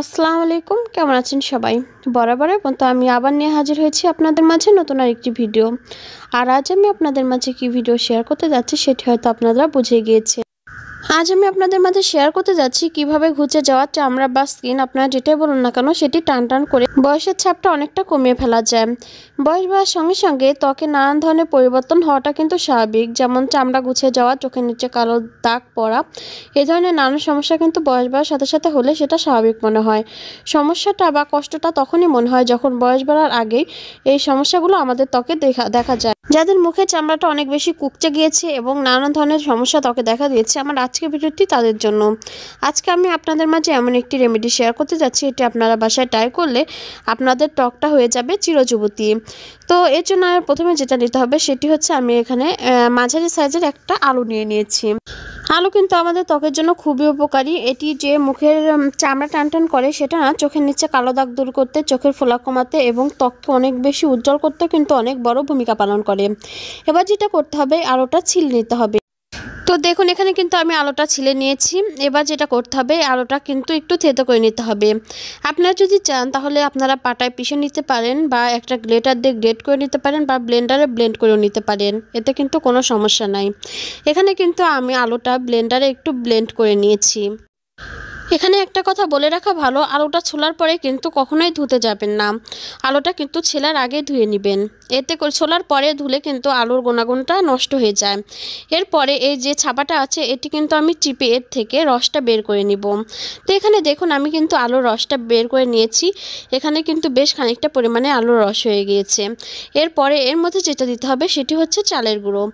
আসসালামু আলাইকুম কেমন আছেন সবাই বরাবরের মতো আমি আবার নিয়ে হাজির হয়েছি আপনাদের মাঝে নতুন আরেকটি ভিডিও আর আজ আমি আপনাদের মাঝে কি ভিডিও শেয়ার করতে যাচ্ছি সেটি হয়তো আপনারা বুঝে গিয়েছে আজ আমি আপনাদের মাঝে শেয়ার করতে যাচ্ছি কিভাবে ঘুচে যাওয়া চামড়া বা স্কিন আপনারা যেটাই বলুন না কেন সেটি টান টান করে বয়সের ছাপটা অনেকটা কমিয়ে ফেলা যায় বয়স বাড়ার সঙ্গে সঙ্গে ত্বকে নানান ধরনের পরিবর্তন হওয়াটা কিন্তু স্বাভাবিক যেমন চামড়া গুছে যাওয়া চোখের নিচে কালো দাগ পড়া এ ধরনের নানা সমস্যা কিন্তু বয়স বাড়ার সাথে সাথে হলে সেটা স্বাভাবিক মনে হয় সমস্যাটা বা কষ্টটা তখনই মনে হয় যখন বয়স বাড়ার আগেই এই সমস্যাগুলো আমাদের ত্বকে দেখা দেখা যায় যাদের মুখে চামড়াটা অনেক বেশি কুকচে গিয়েছে এবং নানান ধরনের সমস্যা ত্বকে দেখা দিয়েছে আমার আজকে ভিডিওটি তাদের জন্য আজকে আমি আপনাদের মাঝে এমন একটি রেমেডি শেয়ার করতে যাচ্ছি এটি আপনারা বাসায় ট্রাই করলে আপনাদের টকটা হয়ে যাবে চিরযুবতী তো এর জন্য আমার প্রথমে যেটা নিতে হবে সেটি হচ্ছে আমি এখানে মাঝারি সাইজের একটা আলু নিয়ে নিয়েছি আলু কিন্তু আমাদের ত্বকের জন্য খুবই উপকারী এটি যে মুখের চামড়া টানটান করে সেটা না চোখের নিচে কালো দাগ দূর করতে চোখের ফোলা কমাতে এবং ত্বককে অনেক বেশি উজ্জ্বল করতে কিন্তু অনেক বড় ভূমিকা পালন করে এবার যেটা করতে হবে আলুটা ছিল নিতে হবে তো দেখুন এখানে কিন্তু আমি আলোটা ছিলে নিয়েছি এবার যেটা করতে হবে আলোটা কিন্তু একটু থেতো করে নিতে হবে আপনারা যদি চান তাহলে আপনারা পাটায় পিষে নিতে পারেন বা একটা গ্লেটার দিয়ে গ্লেট করে নিতে পারেন বা ব্লেন্ডারে ব্লেন্ড করেও নিতে পারেন এতে কিন্তু কোনো সমস্যা নাই এখানে কিন্তু আমি আলোটা ব্লেন্ডারে একটু ব্লেন্ড করে নিয়েছি এখানে একটা কথা বলে রাখা ভালো আলুটা ছোলার পরে কিন্তু কখনোই ধুতে যাবেন না আলুটা কিন্তু ছেলার আগে ধুয়ে নেবেন এতে করে ছোলার পরে ধুলে কিন্তু আলুর গুণাগুণটা নষ্ট হয়ে যায় এরপরে এই যে ছাপাটা আছে এটি কিন্তু আমি চিপে এর থেকে রসটা বের করে নিব তো এখানে দেখুন আমি কিন্তু আলুর রসটা বের করে নিয়েছি এখানে কিন্তু বেশ খানিকটা পরিমাণে আলুর রস হয়ে গিয়েছে এরপরে এর মধ্যে যেটা দিতে হবে সেটি হচ্ছে চালের গুঁড়ো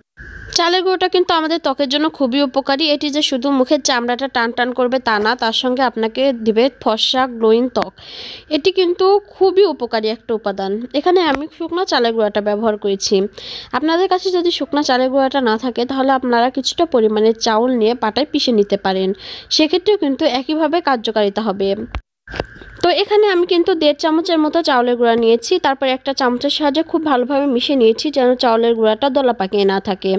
চালের গুঁড়োটা কিন্তু আমাদের ত্বকের জন্য খুবই উপকারী এটি যে শুধু মুখের চামড়াটা টান টান করবে তা না তার সঙ্গে আপনাকে দিবে ফর্সা গ্লোয়িং ত্বক এটি কিন্তু খুবই উপকারী একটা উপাদান এখানে আমি শুকনো চালের গুঁড়াটা ব্যবহার করেছি আপনাদের কাছে যদি শুকনো চালের গুঁড়াটা না থাকে তাহলে আপনারা কিছুটা পরিমাণে চাউল নিয়ে পাটায় পিষে নিতে পারেন সেক্ষেত্রেও কিন্তু একইভাবে কার্যকারিতা হবে তো এখানে আমি কিন্তু দেড় চামচের মতো চাউলের গুঁড়া নিয়েছি তারপরে একটা চামচের সাহায্যে খুব ভালোভাবে মিশিয়ে নিয়েছি যেন চাউলের গুঁড়াটা দলা পাকিয়ে না থাকে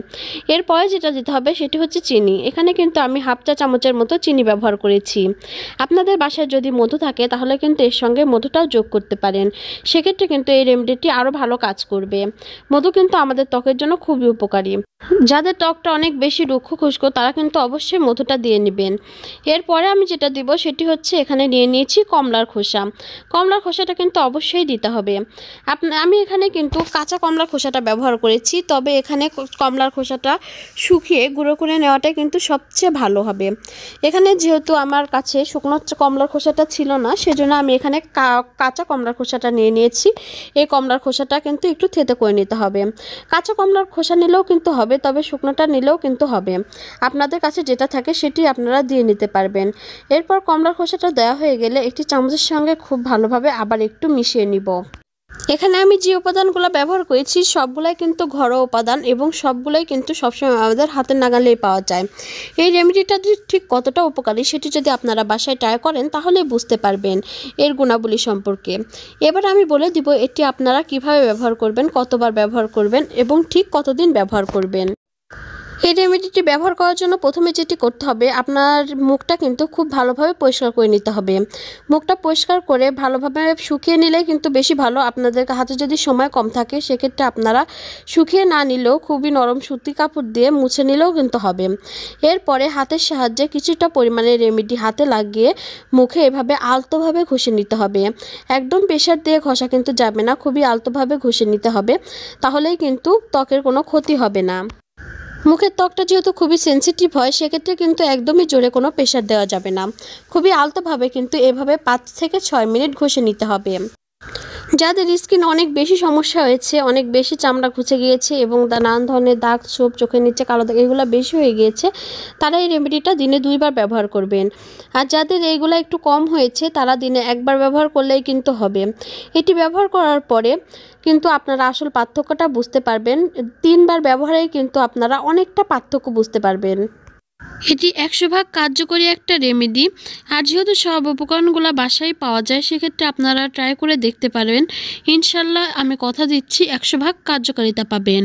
এরপরে যেটা দিতে হবে সেটি হচ্ছে চিনি এখানে কিন্তু আমি হাফ চা চামচের মতো চিনি ব্যবহার করেছি আপনাদের বাসায় যদি মধু থাকে তাহলে কিন্তু এর সঙ্গে মধুটাও যোগ করতে পারেন সেক্ষেত্রে কিন্তু এই রেমেডিটি আরও ভালো কাজ করবে মধু কিন্তু আমাদের ত্বকের জন্য খুবই উপকারী যাদের ত্বকটা অনেক বেশি রুক্ষ খুশকো তারা কিন্তু অবশ্যই মধুটা দিয়ে নেবেন এরপরে আমি যেটা দিব সেটি হচ্ছে এখানে নিয়ে নিয়েছি কমলার খোসা কমলার খোসাটা কিন্তু অবশ্যই দিতে হবে আমি এখানে কিন্তু কাঁচা কমলার খোসাটা ব্যবহার করেছি তবে এখানে কমলার খোসাটা শুকিয়ে গুঁড়ো করে নেওয়াটা কিন্তু সবচেয়ে ভালো হবে এখানে যেহেতু আমার কাছে শুকনো কমলার খোসাটা ছিল না সেজন্য আমি এখানে কাঁচা কমলার খোসাটা নিয়ে নিয়েছি এই কমলার খোসাটা কিন্তু একটু থেতে করে নিতে হবে কাঁচা কমলার খোসা নিলেও কিন্তু হবে তবে শুকনোটা নিলেও কিন্তু হবে আপনাদের কাছে যেটা থাকে সেটি আপনারা দিয়ে নিতে পারবেন এরপর কমলার খোসাটা দেওয়া হয়ে গেলে একটি চামচের সঙ্গে খুব ভালোভাবে আবার একটু মিশিয়ে নিব এখানে আমি যে উপাদানগুলো ব্যবহার করেছি সবগুলাই কিন্তু ঘরোয়া উপাদান এবং সবগুলাই কিন্তু সবসময় আমাদের হাতের নাগালেই পাওয়া যায় এই রেমেডিটা ঠিক কতটা উপকারী সেটি যদি আপনারা বাসায় ট্রাই করেন তাহলে বুঝতে পারবেন এর গুণাবলী সম্পর্কে এবার আমি বলে দিব এটি আপনারা কিভাবে ব্যবহার করবেন কতবার ব্যবহার করবেন এবং ঠিক কতদিন ব্যবহার করবেন এই রেমেডিটি e ব্যবহার করার জন্য প্রথমে যেটি করতে হবে আপনার মুখটা কিন্তু খুব ভালোভাবে পরিষ্কার করে নিতে হবে মুখটা পরিষ্কার করে ভালোভাবে শুকিয়ে নিলে কিন্তু বেশি ভালো আপনাদের হাতে যদি সময় কম থাকে সেক্ষেত্রে আপনারা শুকিয়ে না নিলেও খুবই নরম সুতি কাপড় দিয়ে মুছে নিলেও কিন্তু হবে এরপরে হাতের সাহায্যে কিছুটা পরিমাণে রেমেডি হাতে লাগিয়ে মুখে এভাবে আলতোভাবে ঘষে নিতে হবে একদম প্রেশার দিয়ে ঘষা কিন্তু যাবে না খুবই আলতোভাবে ঘষে নিতে হবে তাহলেই কিন্তু ত্বকের কোনো ক্ষতি হবে না মুখের ত্বকটা যেহেতু খুবই সেন্সিটিভ হয় সেক্ষেত্রে কিন্তু একদমই জোরে কোনো প্রেশার দেওয়া যাবে না খুবই আলতোভাবে কিন্তু এভাবে পাঁচ থেকে ছয় মিনিট ঘষে নিতে হবে যাদের স্কিন অনেক বেশি সমস্যা হয়েছে অনেক বেশি চামড়া খুঁজে গিয়েছে এবং নানান ধরনের দাগ ছোপ চোখের নিচে কালো দাগ এগুলো বেশি হয়ে গিয়েছে তারা এই রেমেডিটা দিনে দুইবার ব্যবহার করবেন আর যাদের এইগুলো একটু কম হয়েছে তারা দিনে একবার ব্যবহার করলেই কিন্তু হবে এটি ব্যবহার করার পরে কিন্তু আপনারা আসল পার্থক্যটা বুঝতে পারবেন তিনবার ব্যবহারে কিন্তু আপনারা অনেকটা পার্থক্য বুঝতে পারবেন এটি একশো ভাগ কার্যকরী একটা রেমেডি আর যেহেতু সব উপকরণগুলো বাসায় পাওয়া যায় সেক্ষেত্রে আপনারা ট্রাই করে দেখতে পারবেন ইনশাল্লাহ আমি কথা দিচ্ছি একশো ভাগ কার্যকারিতা পাবেন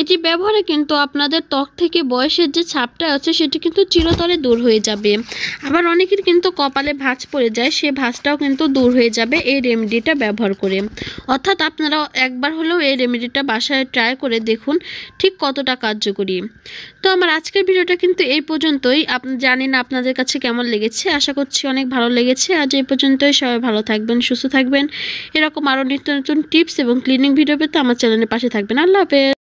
এটি ব্যবহারে কিন্তু আপনাদের ত্বক থেকে বয়সের যে ছাপটা আছে সেটি কিন্তু চিরতরে দূর হয়ে যাবে আবার অনেকের কিন্তু কপালে ভাঁজ পড়ে যায় সে ভাঁজটাও কিন্তু দূর হয়ে যাবে এই রেমেডিটা ব্যবহার করে অর্থাৎ আপনারা একবার হলেও এই রেমেডিটা বাসায় ট্রাই করে দেখুন ঠিক কতটা কার্যকরী তো আমার আজকের ভিডিওটা কিন্তু এই পর্যন্ত পর্যন্তই আপনি জানেন আপনাদের কাছে কেমন লেগেছে আশা করছি অনেক ভালো লেগেছে আজ এই পর্যন্তই সবাই ভালো থাকবেন সুস্থ থাকবেন এরকম আরও নিত্য নতুন টিপস এবং ক্লিনিক ভিডিও পেতে আমার চ্যানেলের পাশে থাকবেন আল্লাহ হাফেজ